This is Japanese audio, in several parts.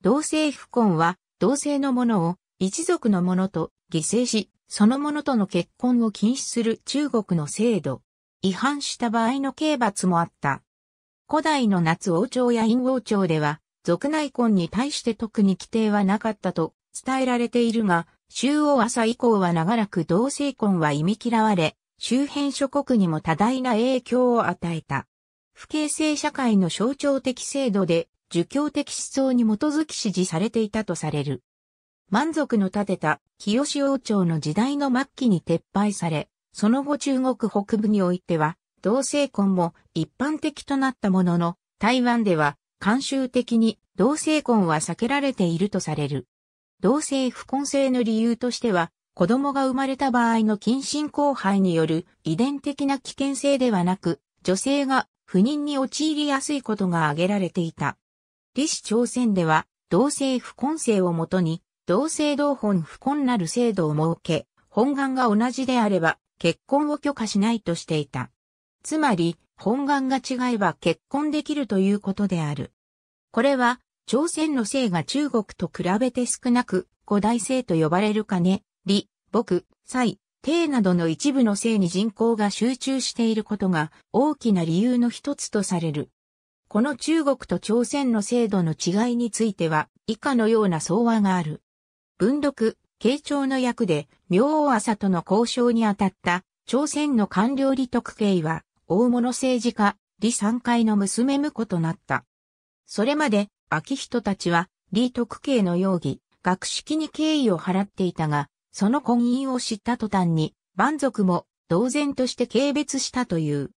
同性不婚は、同性のものを一族のものと犠牲し、そのものとの結婚を禁止する中国の制度。違反した場合の刑罰もあった。古代の夏王朝や陰王朝では、族内婚に対して特に規定はなかったと伝えられているが、周王朝以降は長らく同性婚は忌み嫌われ、周辺諸国にも多大な影響を与えた。不形成社会の象徴的制度で、儒教的思想に基づき支持されていたとされる。満足の建てた清志王朝の時代の末期に撤廃され、その後中国北部においては、同性婚も一般的となったものの、台湾では慣習的に同性婚は避けられているとされる。同性不婚性の理由としては、子供が生まれた場合の近親交配による遺伝的な危険性ではなく、女性が不妊に陥りやすいことが挙げられていた。李氏朝鮮では、同性不婚制をもとに、同性同本不婚なる制度を設け、本願が同じであれば、結婚を許可しないとしていた。つまり、本願が違えば結婚できるということである。これは、朝鮮の姓が中国と比べて少なく、古代姓と呼ばれる金、李、僕、蔡、帝などの一部の姓に人口が集中していることが大きな理由の一つとされる。この中国と朝鮮の制度の違いについては、以下のような相和がある。文読、慶長の役で、明王朝との交渉に当たった、朝鮮の官僚李徳慶は、大物政治家、李三海の娘婿となった。それまで、秋人たちは、李徳慶の容疑、学識に敬意を払っていたが、その婚姻を知った途端に、蛮族も、同然として軽蔑したという。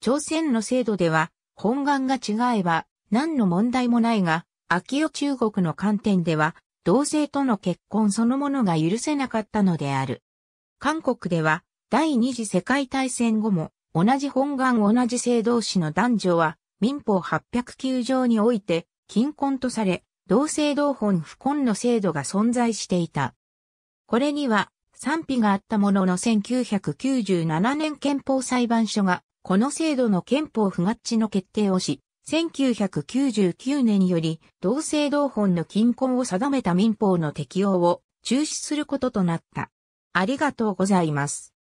朝鮮の制度では、本願が違えば何の問題もないが、秋代中国の観点では、同性との結婚そのものが許せなかったのである。韓国では、第二次世界大戦後も、同じ本願同じ性同士の男女は、民法809条において、禁婚とされ、同性同本不婚の制度が存在していた。これには、賛否があったものの1997年憲法裁判所がこの制度の憲法不合致の決定をし、1999年より同性同本の禁婚を定めた民法の適用を中止することとなった。ありがとうございます。